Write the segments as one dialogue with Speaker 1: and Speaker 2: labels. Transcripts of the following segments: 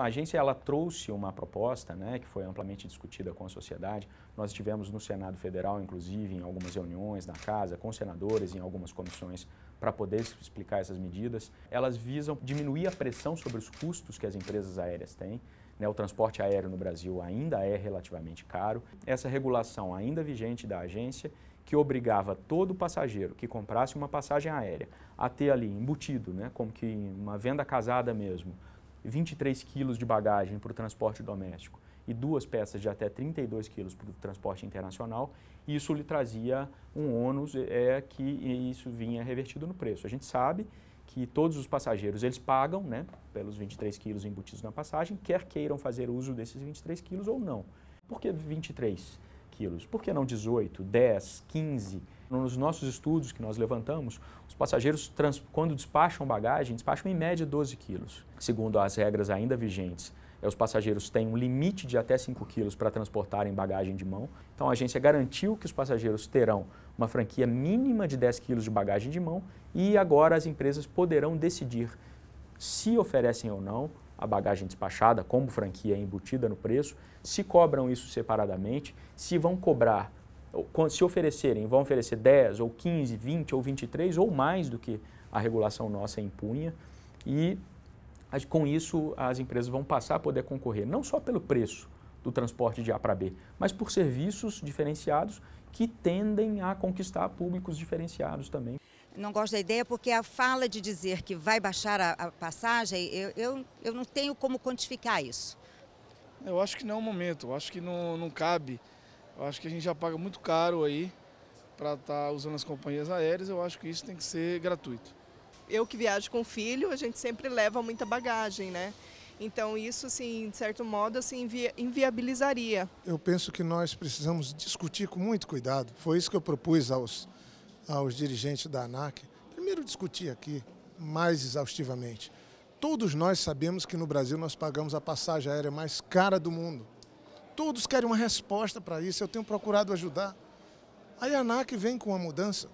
Speaker 1: Bom, a agência ela trouxe uma proposta, né, que foi amplamente discutida com a sociedade. Nós estivemos no Senado Federal, inclusive, em algumas reuniões na casa, com senadores, em algumas comissões para poder explicar essas medidas. Elas visam diminuir a pressão sobre os custos que as empresas aéreas têm. Né, o transporte aéreo no Brasil ainda é relativamente caro. Essa regulação ainda vigente da agência, que obrigava todo passageiro que comprasse uma passagem aérea a ter ali embutido, né, como que uma venda casada mesmo, 23 quilos de bagagem para o transporte doméstico e duas peças de até 32 quilos para o transporte internacional, isso lhe trazia um ônus é, é, que isso vinha revertido no preço. A gente sabe que todos os passageiros eles pagam né, pelos 23 quilos embutidos na passagem, quer queiram fazer uso desses 23 quilos ou não. Por que 23 quilos? Por que não 18, 10, 15? Nos nossos estudos que nós levantamos, os passageiros, trans, quando despacham bagagem, despacham em média 12 quilos. Segundo as regras ainda vigentes, é, os passageiros têm um limite de até 5 quilos para transportarem bagagem de mão. Então a agência garantiu que os passageiros terão uma franquia mínima de 10 quilos de bagagem de mão e agora as empresas poderão decidir se oferecem ou não a bagagem despachada como franquia embutida no preço, se cobram isso separadamente, se vão cobrar se oferecerem, vão oferecer 10 ou 15, 20 ou 23 ou mais do que a regulação nossa impunha e com isso as empresas vão passar a poder concorrer não só pelo preço do transporte de A para B, mas por serviços diferenciados que tendem a conquistar públicos diferenciados também. Não gosto da ideia porque a fala de dizer que vai baixar a, a passagem, eu, eu, eu, não tenho como quantificar isso. Eu acho que não é o momento, eu
Speaker 2: acho que não, não cabe eu acho que a gente já paga muito caro aí para estar tá usando as
Speaker 1: companhias aéreas, eu acho que isso tem que ser gratuito. Eu que viajo com filho, a gente sempre leva muita bagagem, né? Então isso, assim, de certo modo, assim, invi inviabilizaria.
Speaker 2: Eu penso que nós precisamos discutir com muito cuidado. Foi isso que eu propus aos, aos dirigentes da ANAC. Primeiro discutir aqui, mais exaustivamente. Todos nós sabemos que no Brasil nós pagamos a passagem aérea mais cara do mundo. Todos querem uma resposta para isso, eu tenho procurado ajudar. A ANAC vem com uma mudança,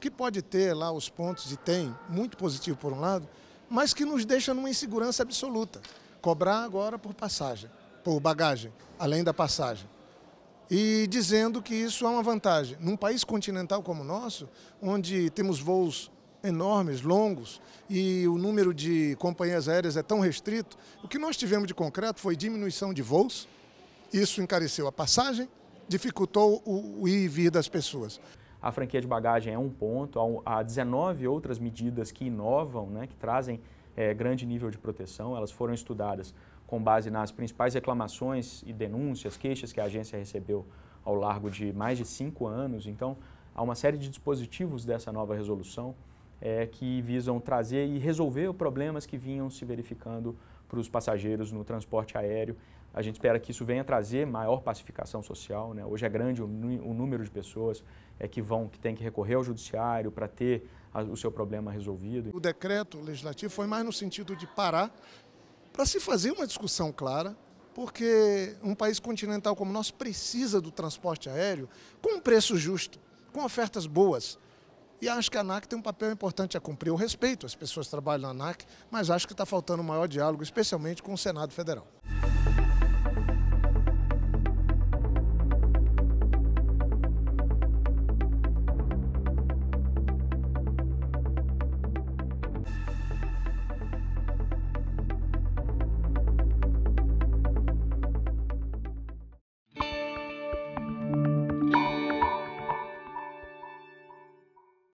Speaker 2: que pode ter lá os pontos e tem, muito positivo por um lado, mas que nos deixa numa insegurança absoluta. Cobrar agora por passagem, por bagagem, além da passagem. E dizendo que isso é uma vantagem. Num país continental como o nosso, onde temos voos enormes, longos, e o número de companhias aéreas é tão restrito, o que nós tivemos de concreto foi diminuição de voos, isso
Speaker 1: encareceu a passagem, dificultou o ir e vir das pessoas. A franquia de bagagem é um ponto, há 19 outras medidas que inovam, né, que trazem é, grande nível de proteção, elas foram estudadas com base nas principais reclamações e denúncias, queixas que a agência recebeu ao largo de mais de cinco anos. Então, há uma série de dispositivos dessa nova resolução é, que visam trazer e resolver problemas que vinham se verificando para os passageiros no transporte aéreo. A gente espera que isso venha trazer maior pacificação social. Né? Hoje é grande o, o número de pessoas é, que vão, que tem que recorrer ao judiciário para ter a, o seu problema resolvido. O decreto legislativo foi mais no sentido
Speaker 2: de parar para se fazer uma discussão clara, porque um país continental como o nosso precisa do transporte aéreo com um preço justo, com ofertas boas. E acho que a ANAC tem um papel importante a cumprir. Eu respeito as pessoas que trabalham na ANAC, mas acho que está faltando um maior diálogo, especialmente com o Senado Federal.